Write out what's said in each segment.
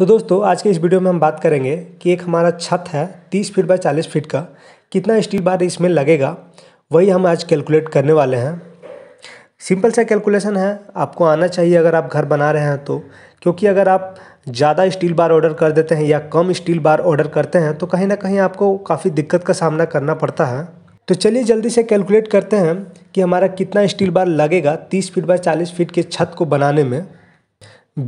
तो दोस्तों आज के इस वीडियो में हम बात करेंगे कि एक हमारा छत है तीस फीट बाय चालीस फीट का कितना स्टील बार इसमें लगेगा वही हम आज कैलकुलेट करने वाले हैं सिंपल सा कैलकुलेशन है आपको आना चाहिए अगर आप घर बना रहे हैं तो क्योंकि अगर आप ज़्यादा स्टील बार ऑर्डर कर देते हैं या कम स्टील बार ऑर्डर करते हैं तो कहीं ना कहीं आपको काफ़ी दिक्कत का सामना करना पड़ता है तो चलिए जल्दी से कैलकुलेट करते हैं कि हमारा कितना स्टील बार लगेगा 30 फीट बाय 40 फीट के छत को बनाने में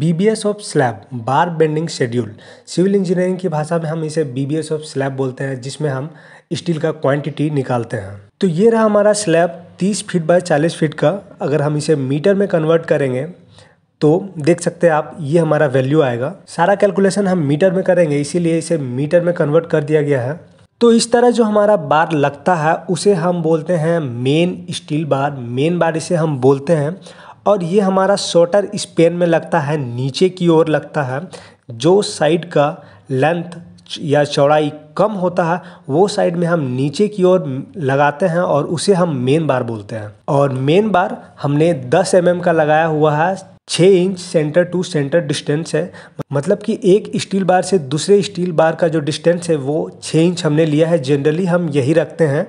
B B S of slab bar bending schedule civil engineering की भाषा में हम इसे B B S of slab बोलते हैं जिसमें हम स्टील का क्वांटिटी निकालते हैं तो ये रहा हमारा स्लैब 30 फीट बाय 40 फीट का अगर हम इसे मीटर में कन्वर्ट करेंगे तो देख सकते हैं आप ये हमारा वैल्यू आएगा सारा कैलकुलेशन हम मीटर में करेंगे इसीलिए इसे मीटर में कन्वर्ट कर दिया गया है तो इस तरह जो हमारा बार लगता है उसे हम बोलते हैं main steel bar main bar इसे हम बोलते हैं और ये हमारा शॉटर इस पेन में लगता है नीचे की ओर लगता है जो साइड का लेंथ या चौड़ाई कम होता है वो साइड में हम नीचे की ओर लगाते हैं और उसे हम मेन बार बोलते हैं और मेन बार हमने 10 एम mm का लगाया हुआ है छः inch centre to centre distance है मतलब कि एक स्टील बार से दूसरे स्टील बार का जो डिस्टेंस है वो छः इंच हमने लिया है जनरली हम यही रखते हैं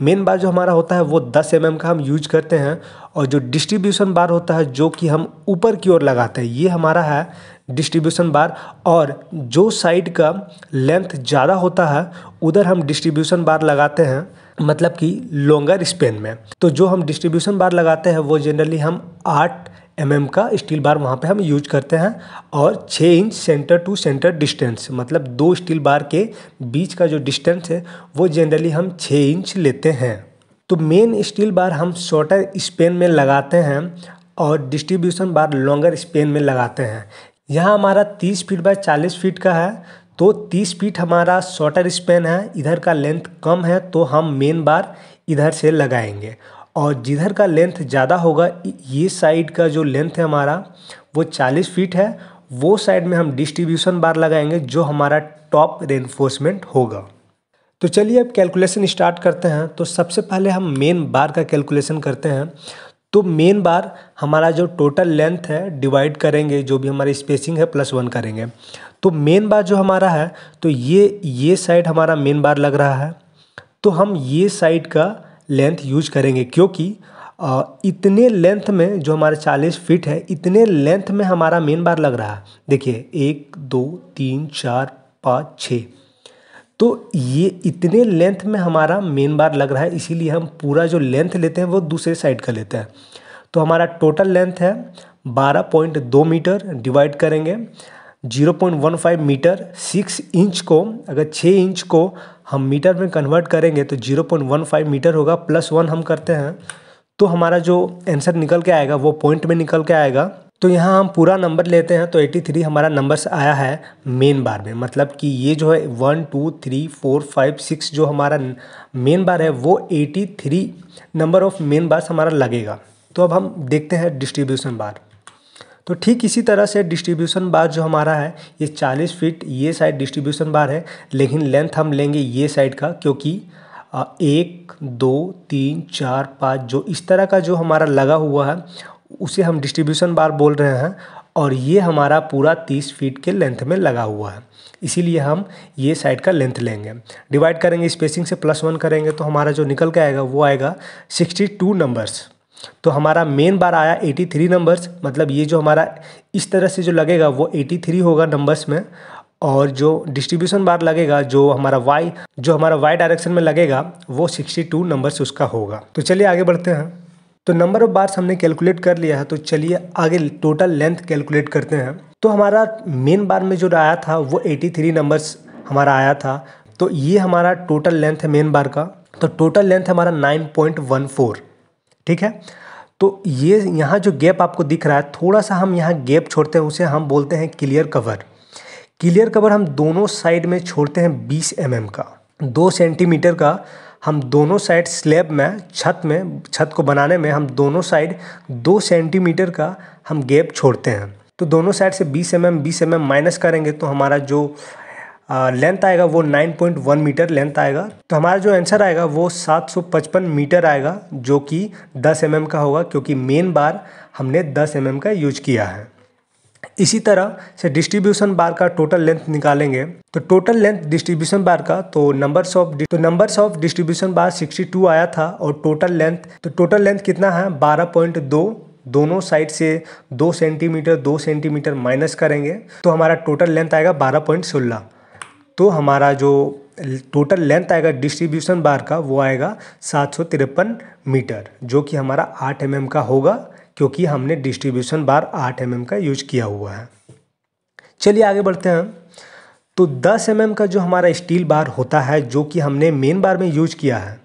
मेन बार जो हमारा होता है वो 10 एम mm का हम यूज करते हैं और जो डिस्ट्रीब्यूशन बार होता है जो कि हम ऊपर की ओर लगाते हैं ये हमारा है डिस्ट्रीब्यूशन बार और जो साइड का लेंथ ज़्यादा होता है उधर हम डिस्ट्रीब्यूशन बार लगाते हैं मतलब कि लॉन्गर स्पेन में तो जो हम डिस्ट्रीब्यूशन बार लगाते हैं वो जनरली हम आठ एम mm का स्टील बार वहाँ पे हम यूज करते हैं और छः inch centre to centre distance मतलब दो स्टील बार के बीच का जो डिस्टेंस है वो जनरली हम छः इंच लेते हैं तो मेन स्टील बार हम शॉर्टर स्पेन में लगाते हैं और डिस्ट्रीब्यूशन बार लॉन्गर स्पेन में लगाते हैं यहाँ हमारा तीस फीट बाय चालीस फीट का है तो 30 फीट हमारा शॉर्टर स्पेन है इधर का लेंथ कम है तो हम मेन बार इधर से लगाएंगे और जिधर का लेंथ ज़्यादा होगा ये साइड का जो लेंथ है हमारा वो चालीस फीट है वो साइड में हम डिस्ट्रीब्यूशन बार लगाएंगे जो हमारा टॉप रेनफोर्समेंट होगा तो चलिए अब कैलकुलेशन स्टार्ट करते हैं तो सबसे पहले हम मेन बार का कैलकुलेशन करते हैं तो मेन बार हमारा जो टोटल लेंथ है डिवाइड करेंगे जो भी हमारी स्पेसिंग है प्लस वन करेंगे तो मेन बार जो हमारा है तो ये ये साइड हमारा मेन बार लग रहा है तो हम ये साइड का लेंथ यूज करेंगे क्योंकि इतने लेंथ में जो हमारे 40 फीट है इतने लेंथ में हमारा मेन बार लग रहा है देखिए एक दो तीन चार पाँच छ तो ये इतने लेंथ में हमारा मेन बार लग रहा है इसीलिए हम पूरा जो लेंथ लेते हैं वो दूसरे साइड का लेते हैं तो हमारा टोटल लेंथ है 12.2 मीटर डिवाइड करेंगे 0.15 मीटर 6 इंच को अगर 6 इंच को हम मीटर में कन्वर्ट करेंगे तो zero point one five metre होगा प्लस वन हम करते हैं तो हमारा जो आंसर निकल के आएगा वो पॉइंट में निकल के आएगा तो यहाँ हम पूरा नंबर लेते हैं तो 83 हमारा नंबर आया है मेन बार में मतलब कि ये जो है one two three four five six जो हमारा मेन बार है वो 83 नंबर ऑफ मेन बार हमारा लगेगा तो अब हम देखते हैं डिस्ट्रीब्यूशन बार तो ठीक इसी तरह से डिस्ट्रीब्यूशन बार जो हमारा है ये 40 फीट ये साइड डिस्ट्रीब्यूशन बार है लेकिन लेंथ हम लेंगे ये साइड का क्योंकि एक दो तीन चार पाँच जो इस तरह का जो हमारा लगा हुआ है उसे हम डिस्ट्रीब्यूशन बार बोल रहे हैं और ये हमारा पूरा तीस फीट के लेंथ में लगा हुआ है इसीलिए हम ये साइड का लेंथ लेंगे डिवाइड करेंगे स्पेसिंग से प्लस वन करेंगे तो हमारा जो निकल के आएगा वो आएगा सिक्सटी टू नंबर्स तो हमारा मेन बार आया 83 नंबर्स मतलब ये जो हमारा इस तरह से जो लगेगा वो 83 होगा नंबर्स में और जो डिस्ट्रीब्यूशन बार लगेगा जो हमारा वाई जो हमारा वाई डायरेक्शन में लगेगा वो 62 नंबर्स उसका होगा तो चलिए आगे बढ़ते हैं तो नंबर ऑफ बार्स हमने कैलकुलेट कर लिया है तो चलिए आगे टोटल लेंथ कैलकुलेट करते हैं तो हमारा मेन बार में जो आया था वो थ्री नंबर्स हमारा आया था तो ये हमारा टोटल लेंथ है मेन बार का तो टोटल लेंथ हमारा फोर ठीक है तो ये यहाँ जो गैप आपको दिख रहा है थोड़ा सा हम यहाँ गैप छोड़ते हैं उसे हम बोलते हैं क्लियर कवर क्लियर कवर हम दोनों साइड में छोड़ते हैं बीस एम mm का दो सेंटीमीटर का हम दोनों साइड स्लैब में छत में छत को बनाने में हम दोनों साइड दो सेंटीमीटर का हम गैप छोड़ते हैं तो दोनों साइड से 20 एम एम बीस एम एम माइनस करेंगे तो हमारा जो लेंथ आएगा वो 9.1 मीटर लेंथ आएगा तो हमारा जो आंसर आएगा वो 755 मीटर आएगा जो कि 10 एम mm का होगा क्योंकि मेन बार हमने 10 एम mm का यूज किया है इसी तरह से डिस्ट्रीब्यूशन बार का टोटल लेंथ निकालेंगे तो टोटल लेंथ डिस्ट्रीब्यूशन बार का तो नंबर्स ऑफ तो नंबर्स ऑफ डिस्ट्रीब्यूशन बार 62 आया था और टोटल लेंथ तो टोटल लेंथ कितना है 12.2 दोनों साइड से दो सेंटीमीटर दो सेंटीमीटर माइनस करेंगे तो हमारा टोटल लेंथ आएगा बारह पॉइंट सोलह तो हमारा जो टोटल लेंथ आएगा डिस्ट्रीब्यूशन बार का वो आएगा सात सौ तिरपन मीटर जो कि हमारा आठ एम mm का होगा क्योंकि हमने डिस्ट्रीब्यूशन बार आठ एम mm का यूज किया हुआ है चलिए आगे बढ़ते हैं तो 10 एम mm का जो हमारा स्टील बार होता है जो कि हमने मेन बार में यूज किया है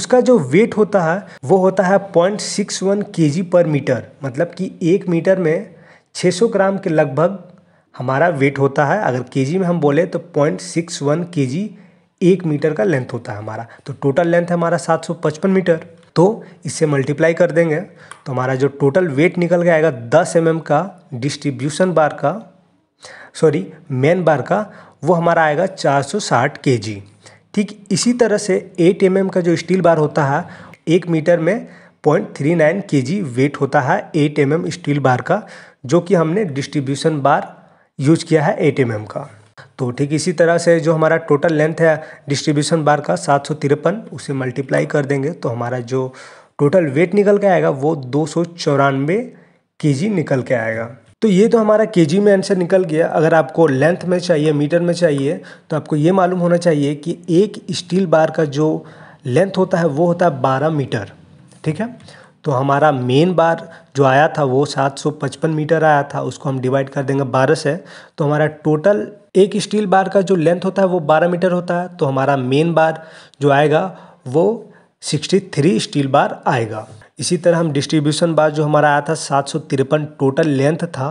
उसका जो वेट होता है वो होता है पॉइंट सिक्स वन के जी पर मीटर मतलब कि एक मीटर में 600 ग्राम के लगभग हमारा वेट होता है अगर के में हम बोले तो पॉइंट सिक्स वन के जी एक मीटर का लेंथ होता है हमारा तो टोटल लेंथ है हमारा सात सौ पचपन मीटर तो इससे मल्टीप्लाई कर देंगे तो हमारा जो टोटल वेट निकल के आएगा दस एम mm का डिस्ट्रीब्यूशन बार का सॉरी मेन बार का वो हमारा आएगा चार सौ साठ के जी ठीक इसी तरह से एट एम mm का जो स्टील बार होता है एक मीटर में पॉइंट थ्री नाइन के जी वेट होता है eight M M steel bar का जो कि हमने डिस्ट्रीब्यूशन बार यूज किया है एट एम का तो ठीक इसी तरह से जो हमारा टोटल लेंथ है डिस्ट्रीब्यूशन बार का सात सौ तिरपन उसे मल्टीप्लाई कर देंगे तो हमारा जो टोटल वेट निकल के आएगा वो दो सौ चौरानवे के निकल के आएगा तो ये तो हमारा के में आंसर निकल गया अगर आपको लेंथ में चाहिए मीटर में चाहिए तो आपको ये मालूम होना चाहिए कि एक स्टील बार का जो लेंथ होता है वो होता है बारह मीटर ठीक है तो हमारा मेन बार जो आया था वो 755 मीटर आया था उसको हम डिवाइड कर देंगे 12 से तो हमारा टोटल एक स्टील बार का जो लेंथ होता है वो 12 मीटर होता है तो हमारा मेन बार जो आएगा वो 63 स्टील बार आएगा इसी तरह हम डिस्ट्रीब्यूशन बार जो हमारा आया था सात टोटल लेंथ था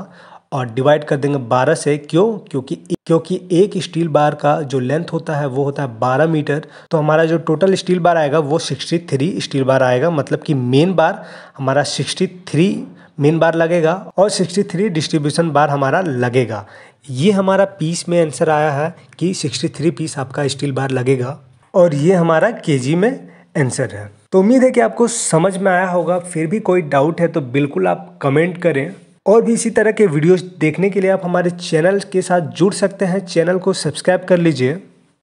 और डिवाइड कर देंगे 12 से क्यों क्योंकि क्योंकि एक स्टील बार का जो लेंथ होता है वो होता है 12 मीटर तो हमारा जो टोटल स्टील बार आएगा वो 63 स्टील बार आएगा मतलब कि मेन बार हमारा 63 मेन बार लगेगा और 63 डिस्ट्रीब्यूशन बार हमारा लगेगा ये हमारा पीस में आंसर आया है कि 63 पीस आपका स्टील बार लगेगा और ये हमारा के में आंसर है तो उम्मीद है कि आपको समझ में आया होगा फिर भी कोई डाउट है तो बिल्कुल आप कमेंट करें और भी इसी तरह के वीडियोस देखने के लिए आप हमारे चैनल के साथ जुड़ सकते हैं चैनल को सब्सक्राइब कर लीजिए